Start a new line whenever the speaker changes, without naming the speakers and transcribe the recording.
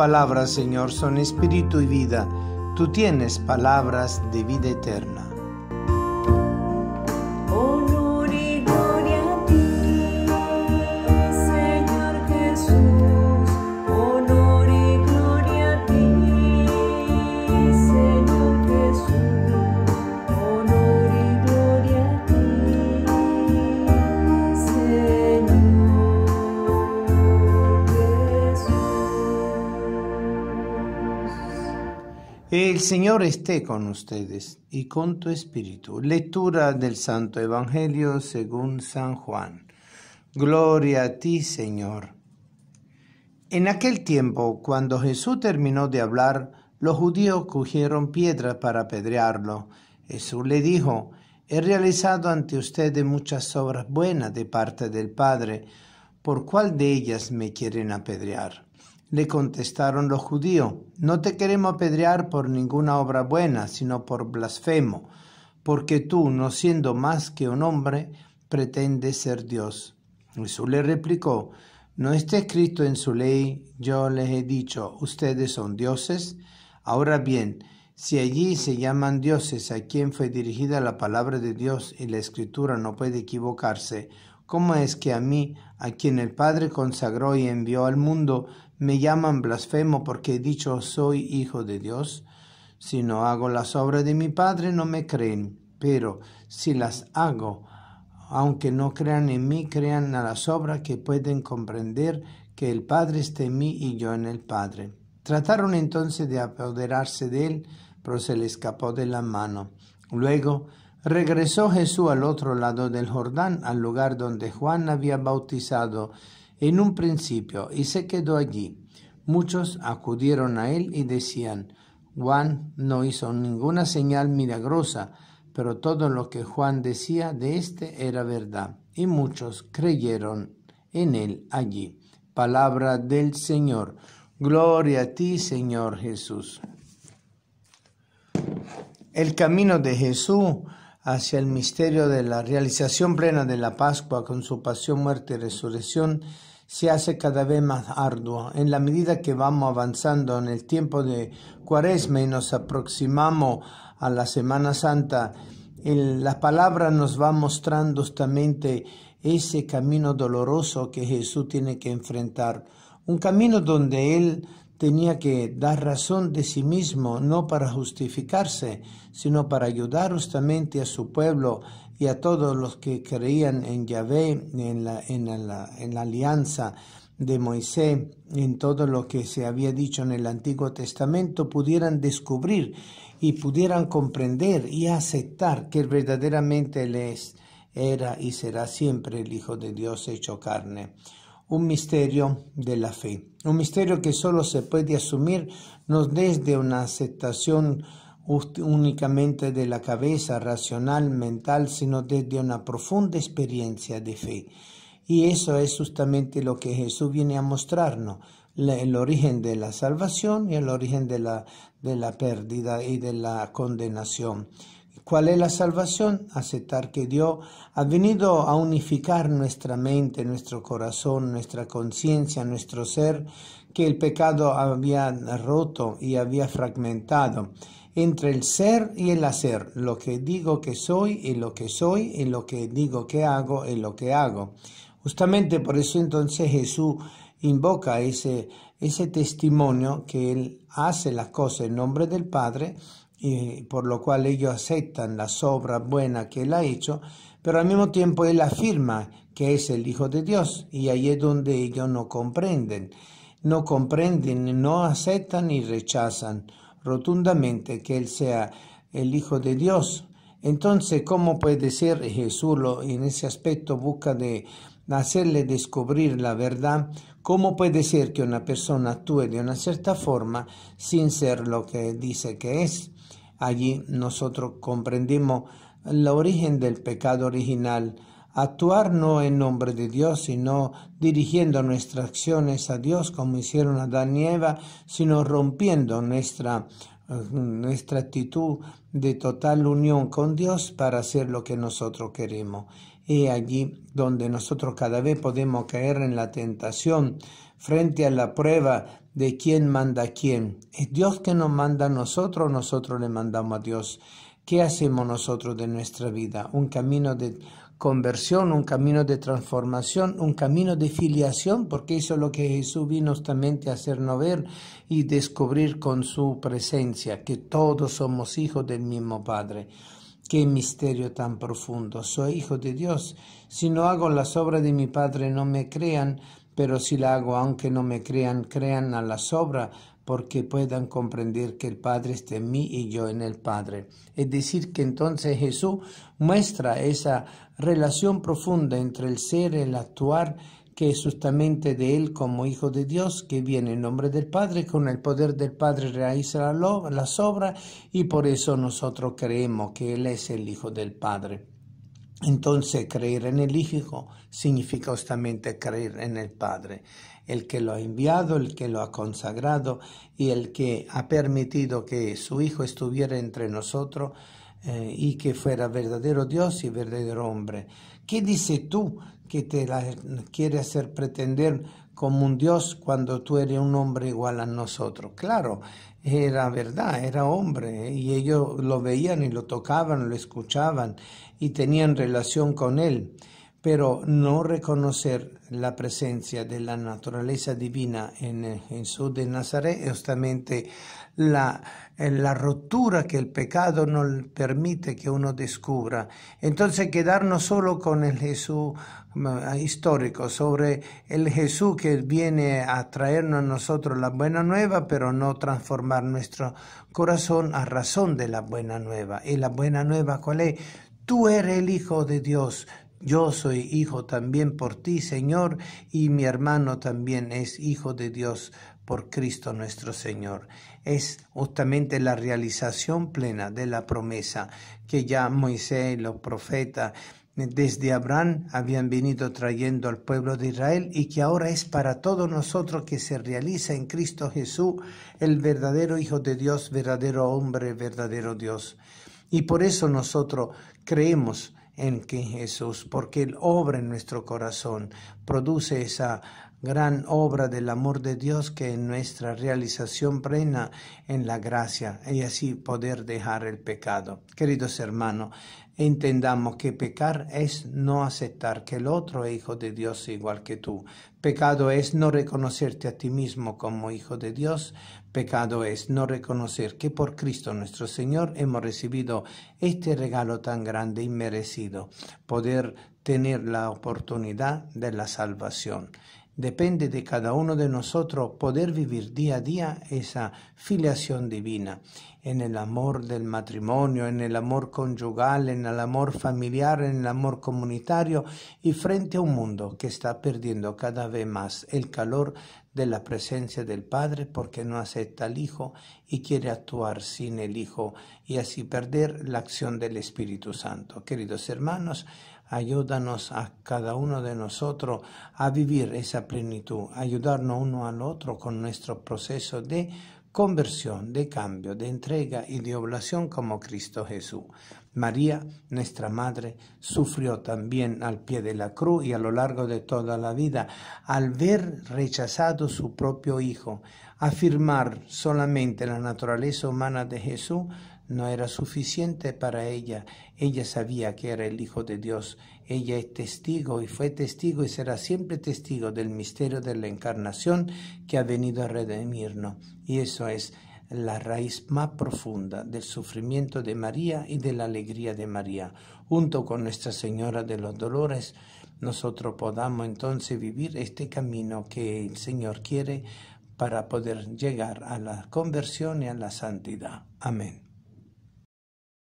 palabras, Señor, son espíritu y vida. Tú tienes palabras de vida eterna. El Señor esté con ustedes y con tu espíritu. Lectura del Santo Evangelio según San Juan. Gloria a ti, Señor. En aquel tiempo, cuando Jesús terminó de hablar, los judíos cogieron piedras para apedrearlo. Jesús le dijo, He realizado ante ustedes muchas obras buenas de parte del Padre, ¿por cuál de ellas me quieren apedrear? Le contestaron los judíos, no te queremos apedrear por ninguna obra buena, sino por blasfemo, porque tú, no siendo más que un hombre, pretendes ser Dios. Jesús le replicó, ¿no está escrito en su ley, yo les he dicho, ustedes son dioses? Ahora bien, si allí se llaman dioses a quien fue dirigida la palabra de Dios y la escritura no puede equivocarse, ¿cómo es que a mí, a quien el Padre consagró y envió al mundo, me llaman blasfemo porque he dicho soy hijo de Dios. Si no hago las obras de mi Padre, no me creen. Pero si las hago, aunque no crean en mí, crean a las obras que pueden comprender que el Padre está en mí y yo en el Padre. Trataron entonces de apoderarse de él, pero se le escapó de la mano. Luego regresó Jesús al otro lado del Jordán, al lugar donde Juan había bautizado, en un principio y se quedó allí. Muchos acudieron a él y decían, Juan no hizo ninguna señal milagrosa, pero todo lo que Juan decía de éste era verdad, y muchos creyeron en él allí. Palabra del Señor. Gloria a ti, Señor Jesús. El camino de Jesús hacia el misterio de la realización plena de la Pascua con su pasión, muerte y resurrección se hace cada vez más arduo. En la medida que vamos avanzando en el tiempo de Cuaresma y nos aproximamos a la Semana Santa, la palabra nos va mostrando justamente ese camino doloroso que Jesús tiene que enfrentar. Un camino donde Él tenía que dar razón de sí mismo, no para justificarse, sino para ayudar justamente a su pueblo y a todos los que creían en Yahvé, en la, alianza de Moisés, en todo lo que se había dicho en el Antiguo Testamento, pudieran descubrir y pudieran comprender y aceptar que verdaderamente Él era y será siempre el Hijo de Dios hecho carne un misterio de la fe, un misterio que solo se puede asumir no desde una aceptación únicamente de la cabeza racional, mental, sino desde una profunda experiencia de fe. Y eso es justamente lo que Jesús viene a mostrarnos, el origen de la salvación y el origen de la, de la pérdida y de la condenación. ¿Cuál es la salvación? Aceptar que Dios ha venido a unificar nuestra mente, nuestro corazón, nuestra conciencia, nuestro ser, que el pecado había roto y había fragmentado entre el ser y el hacer, lo que digo que soy y lo que soy y lo que digo que hago y lo que hago. Justamente por eso entonces Jesús invoca ese, ese testimonio que Él hace las cosas en nombre del Padre por lo cual ellos aceptan la sobra buena que él ha hecho, pero al mismo tiempo él afirma que es el Hijo de Dios y ahí es donde ellos no comprenden, no comprenden, no aceptan y rechazan rotundamente que él sea el Hijo de Dios. Entonces, ¿cómo puede ser Jesús en ese aspecto busca de hacerle descubrir la verdad? ¿Cómo puede ser que una persona actúe de una cierta forma sin ser lo que dice que es? Allí nosotros comprendimos el origen del pecado original, actuar no en nombre de Dios, sino dirigiendo nuestras acciones a Dios como hicieron Adán y Eva, sino rompiendo nuestra, nuestra actitud de total unión con Dios para hacer lo que nosotros queremos. Y allí donde nosotros cada vez podemos caer en la tentación frente a la prueba de quién manda a quién. Es Dios que nos manda a nosotros, nosotros le mandamos a Dios. ¿Qué hacemos nosotros de nuestra vida? Un camino de conversión, un camino de transformación, un camino de filiación, porque eso es lo que Jesús vino justamente a hacernos ver y descubrir con su presencia, que todos somos hijos del mismo Padre. Qué misterio tan profundo. Soy hijo de Dios. Si no hago las obras de mi Padre, no me crean pero si la hago, aunque no me crean, crean a la sobra, porque puedan comprender que el Padre está en mí y yo en el Padre. Es decir, que entonces Jesús muestra esa relación profunda entre el ser y el actuar, que es justamente de Él como Hijo de Dios, que viene en nombre del Padre, con el poder del Padre realiza la sobra y por eso nosotros creemos que Él es el Hijo del Padre. Entonces, creer en el Hijo significa justamente creer en el Padre, el que lo ha enviado, el que lo ha consagrado y el que ha permitido que su Hijo estuviera entre nosotros eh, y que fuera verdadero Dios y verdadero hombre. ¿Qué dices tú que te la, quiere hacer pretender como un Dios cuando tú eres un hombre igual a nosotros. Claro, era verdad, era hombre, ¿eh? y ellos lo veían y lo tocaban, lo escuchaban y tenían relación con él. Pero no reconocer la presencia de la naturaleza divina en Jesús de Nazaret, justamente la, la rotura que el pecado no permite que uno descubra. Entonces quedarnos solo con el Jesús mm, histórico, sobre el Jesús que viene a traernos a nosotros la buena nueva, pero no transformar nuestro corazón a razón de la buena nueva. ¿Y la buena nueva cuál es? Tú eres el Hijo de Dios, yo soy hijo también por ti, Señor, y mi hermano también es hijo de Dios por Cristo nuestro Señor. Es justamente la realización plena de la promesa que ya Moisés, los profetas, desde Abraham habían venido trayendo al pueblo de Israel y que ahora es para todos nosotros que se realiza en Cristo Jesús, el verdadero Hijo de Dios, verdadero hombre, verdadero Dios. Y por eso nosotros creemos en que Jesús, porque Él obra en nuestro corazón, produce esa gran obra del amor de Dios que en nuestra realización plena en la gracia y así poder dejar el pecado. Queridos hermanos, entendamos que pecar es no aceptar que el otro hijo de Dios igual que tú. Pecado es no reconocerte a ti mismo como hijo de Dios. Pecado es no reconocer que por Cristo nuestro Señor hemos recibido este regalo tan grande y merecido, poder tener la oportunidad de la salvación. Depende de cada uno de nosotros poder vivir día a día esa filiación divina en el amor del matrimonio, en el amor conyugal, en el amor familiar, en el amor comunitario y frente a un mundo que está perdiendo cada vez más el calor de la presencia del Padre porque no acepta al Hijo y quiere actuar sin el Hijo y así perder la acción del Espíritu Santo. Queridos hermanos, Ayúdanos a cada uno de nosotros a vivir esa plenitud, ayudarnos uno al otro con nuestro proceso de conversión, de cambio, de entrega y de oblación como Cristo Jesús. María, nuestra Madre, sufrió también al pie de la cruz y a lo largo de toda la vida al ver rechazado su propio Hijo. Afirmar solamente la naturaleza humana de Jesús no era suficiente para ella. Ella sabía que era el Hijo de Dios. Ella es testigo y fue testigo y será siempre testigo del misterio de la encarnación que ha venido a redimirnos. Y eso es la raíz más profunda del sufrimiento de María y de la alegría de María. Junto con Nuestra Señora de los Dolores, nosotros podamos entonces vivir este camino que el Señor quiere para poder llegar a la conversión y a la santidad. Amén.